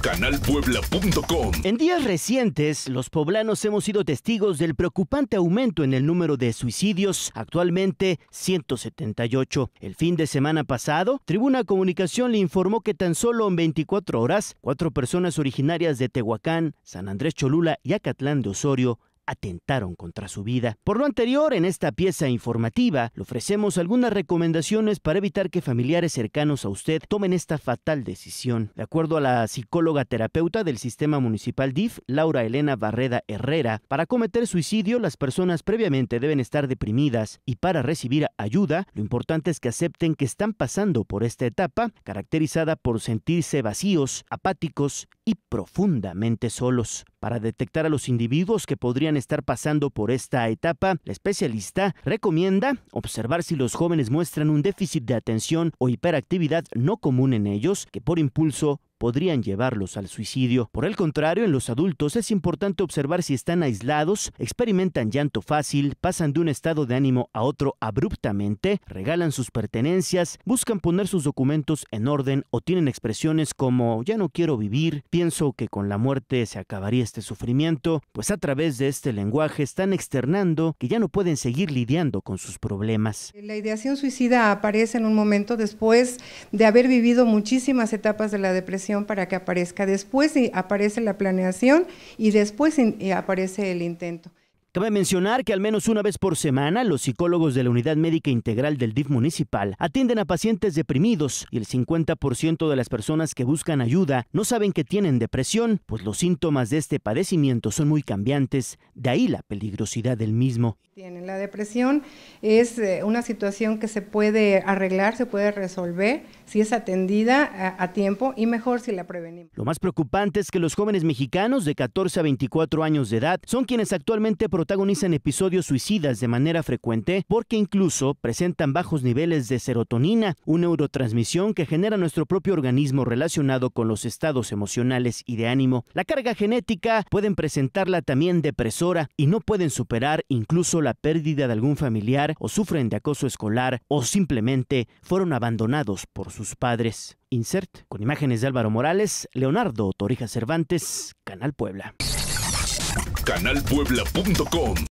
Canalpuebla.com. En días recientes, los poblanos hemos sido testigos del preocupante aumento en el número de suicidios, actualmente 178. El fin de semana pasado, Tribuna Comunicación le informó que tan solo en 24 horas, cuatro personas originarias de Tehuacán, San Andrés Cholula y Acatlán de Osorio atentaron contra su vida. Por lo anterior, en esta pieza informativa le ofrecemos algunas recomendaciones para evitar que familiares cercanos a usted tomen esta fatal decisión. De acuerdo a la psicóloga terapeuta del sistema municipal DIF, Laura Elena Barreda Herrera, para cometer suicidio las personas previamente deben estar deprimidas y para recibir ayuda lo importante es que acepten que están pasando por esta etapa caracterizada por sentirse vacíos, apáticos y profundamente solos. Para detectar a los individuos que podrían estar pasando por esta etapa, la especialista recomienda observar si los jóvenes muestran un déficit de atención o hiperactividad no común en ellos que por impulso podrían llevarlos al suicidio. Por el contrario, en los adultos es importante observar si están aislados, experimentan llanto fácil, pasan de un estado de ánimo a otro abruptamente, regalan sus pertenencias, buscan poner sus documentos en orden o tienen expresiones como ya no quiero vivir, pienso que con la muerte se acabaría este sufrimiento, pues a través de este lenguaje están externando que ya no pueden seguir lidiando con sus problemas. La ideación suicida aparece en un momento después de haber vivido muchísimas etapas de la depresión para que aparezca. Después y aparece la planeación y después aparece el intento. Cabe mencionar que al menos una vez por semana los psicólogos de la Unidad Médica Integral del DIF municipal atienden a pacientes deprimidos y el 50% de las personas que buscan ayuda no saben que tienen depresión, pues los síntomas de este padecimiento son muy cambiantes, de ahí la peligrosidad del mismo. La depresión es eh, una situación que se puede arreglar, se puede resolver si es atendida a tiempo y mejor si la prevenimos. Lo más preocupante es que los jóvenes mexicanos de 14 a 24 años de edad son quienes actualmente protagonizan episodios suicidas de manera frecuente porque incluso presentan bajos niveles de serotonina, una neurotransmisión que genera nuestro propio organismo relacionado con los estados emocionales y de ánimo. La carga genética pueden presentarla también depresora y no pueden superar incluso la pérdida de algún familiar o sufren de acoso escolar o simplemente fueron abandonados por sus padres. Insert con imágenes de Álvaro Morales, Leonardo Torija Cervantes, Canal Puebla canalpuebla.com.